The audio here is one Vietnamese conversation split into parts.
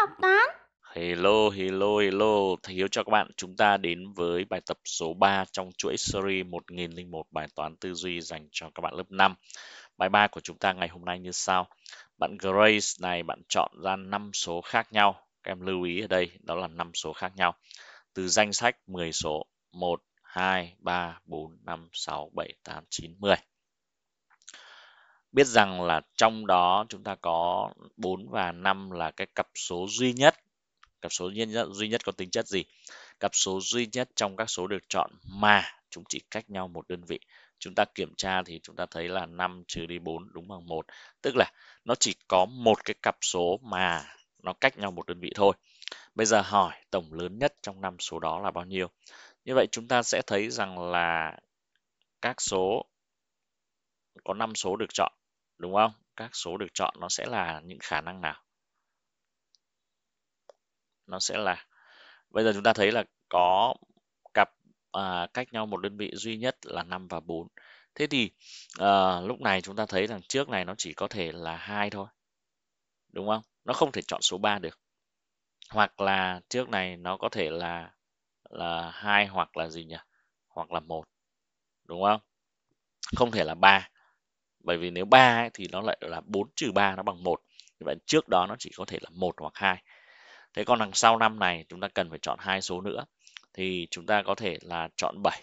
Ngọc Tán. Hello, hello, hello. Thầy Hiếu cho các bạn. Chúng ta đến với bài tập số 3 trong chuỗi series 1001 bài toán tư duy dành cho các bạn lớp 5. Bài 3 của chúng ta ngày hôm nay như sau. Bạn Grace này bạn chọn ra 5 số khác nhau. Các em lưu ý ở đây đó là 5 số khác nhau. Từ danh sách 10 số 1, 2, 3, 4, 5, 6, 7, 8, 9, 10 biết rằng là trong đó chúng ta có 4 và 5 là cái cặp số duy nhất cặp số duy nhất duy nhất có tính chất gì cặp số duy nhất trong các số được chọn mà chúng chỉ cách nhau một đơn vị chúng ta kiểm tra thì chúng ta thấy là 5 trừ đi 4 đúng bằng 1 tức là nó chỉ có một cái cặp số mà nó cách nhau một đơn vị thôi bây giờ hỏi tổng lớn nhất trong năm số đó là bao nhiêu như vậy chúng ta sẽ thấy rằng là các số có 5 số được chọn đúng không? Các số được chọn nó sẽ là những khả năng nào? Nó sẽ là bây giờ chúng ta thấy là có cặp à, cách nhau một đơn vị duy nhất là 5 và 4. Thế thì à, lúc này chúng ta thấy rằng trước này nó chỉ có thể là hai thôi. Đúng không? Nó không thể chọn số 3 được. Hoặc là trước này nó có thể là là hai hoặc là gì nhỉ? Hoặc là một Đúng không? Không thể là ba bởi vì nếu 3 ấy, thì nó lại là 4 trừ 3 nó bằng 1 như vậy trước đó nó chỉ có thể là 1 hoặc 2 thế còn đằng sau năm này chúng ta cần phải chọn hai số nữa thì chúng ta có thể là chọn 7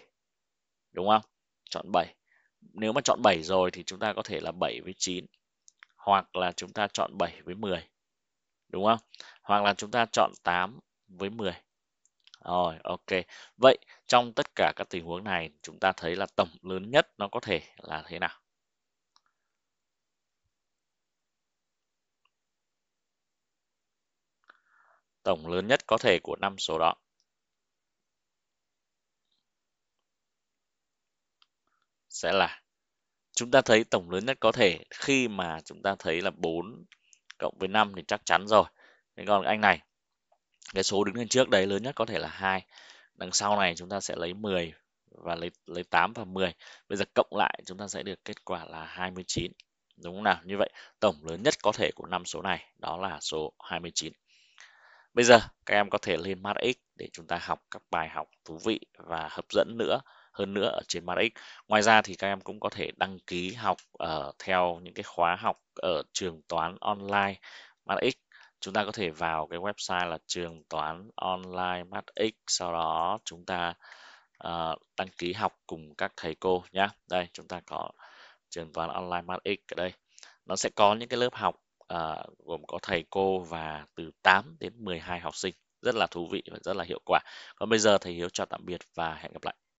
đúng không chọn 7 nếu mà chọn 7 rồi thì chúng ta có thể là 7 với 9 hoặc là chúng ta chọn 7 với 10 đúng không hoặc là chúng ta chọn 8 với 10 rồi ok vậy trong tất cả các tình huống này chúng ta thấy là tổng lớn nhất nó có thể là thế nào tổng lớn nhất có thể của năm số đó. Sẽ là chúng ta thấy tổng lớn nhất có thể khi mà chúng ta thấy là 4 cộng với 5 thì chắc chắn rồi. Thế còn anh này, cái số đứng lên trước đấy lớn nhất có thể là 2. Đằng sau này chúng ta sẽ lấy 10 và lấy lấy 8 và 10. Bây giờ cộng lại chúng ta sẽ được kết quả là 29. Đúng không nào? Như vậy tổng lớn nhất có thể của năm số này đó là số 29. Bây giờ các em có thể lên MathX để chúng ta học các bài học thú vị và hấp dẫn nữa hơn nữa ở trên MathX. Ngoài ra thì các em cũng có thể đăng ký học ở ờ, uh, theo những cái khóa học ở trường toán online MathX. Chúng ta có thể vào cái website là trường toán online MathX, sau đó chúng ta uh, đăng ký học cùng các thầy cô nhé. Đây chúng ta có trường toán online MathX ở đây. Nó sẽ có những cái lớp học à, gồm có thầy cô và từ 8 đến 12 học sinh rất là thú vị và rất là hiệu quả còn bây giờ thầy hiếu chào tạm biệt và hẹn gặp lại